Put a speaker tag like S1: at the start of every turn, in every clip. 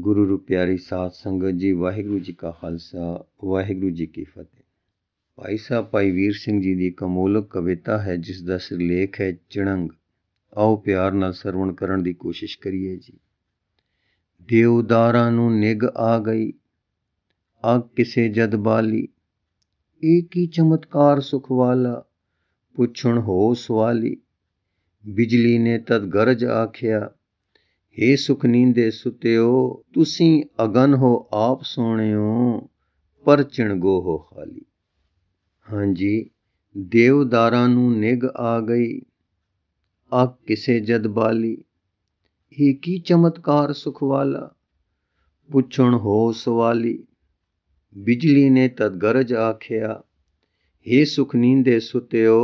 S1: ਗੁਰੂ ਪਿਆਰੀ ਸਾਧ ਸੰਗਤ ਜੀ ਵਾਹਿਗੁਰੂ ਜੀ ਕਾ ਖਾਲਸਾ ਵਾਹਿਗੁਰੂ ਜੀ ਕੀ ਫਤਿਹ ਭਾਈ ਸਾਹਿਬ ਭਾਈ ਵੀਰ ਸਿੰਘ ਜੀ ਦੀ ਕਮੋਲਕ ਕਵਿਤਾ ਹੈ ਜਿਸ ਦਾ ਸਿਰਲੇਖ ਹੈ ਚਿਣੰਗ ਆਓ ਪਿਆਰ ਨਾਲ ਸਰਵਣ ਕਰਨ ਦੀ ਕੋਸ਼ਿਸ਼ ਕਰੀਏ ਜੀ ਦੇਵਦਾਰਾਂ ਨੂੰ ਨਿਗ ਆ ਗਈ ਅਗ ਕਿਸੇ ਜਦ ਬਾਲੀ ਇਹ ਕੀ ਚਮਤਕਾਰ ਸੁਖ ਵਾਲਾ ਪੁੱਛਣ ਹੋ ਸਵਾਲੀ ਬਿਜਲੀ ਨੇ ਤਦ ਗਰਜ ਆਖਿਆ हे ਸੁਖ ਨੀਂਦੇ ਸੁਤਿਓ ਤੁਸੀਂ ਅਗਨ ਹੋ ਆਪ ਸੋਣਿਓ ਪਰ ਚਿਣਗੋ ਹੋ ਖਾਲੀ ਹਾਂਜੀ ਦੇਵਦਾਰਾਂ ਨੂੰ ਨਿਗ ਆ ਗਈ ਆ ਕਿਸੇ ਜਦ ਬਾਲੀ ਇਹ ਕੀ ਚਮਤਕਾਰ ਸੁਖ ਵਾਲਾ ਪੁੱਛਣ ਹੋ ਸਵਾਲੀ ਬਿਜਲੀ ਨੇ ਤਦ ਗਰਜ ਆਖਿਆ हे ਸੁਖ ਨੀਂਦੇ ਸੁਤਿਓ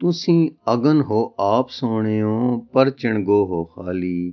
S1: ਤੁਸੀਂ ਅਗਨ ਹੋ ਆਪ ਸੋਣਿਓ ਪਰ ਚਿਣਗੋ ਹੋ ਖਾਲੀ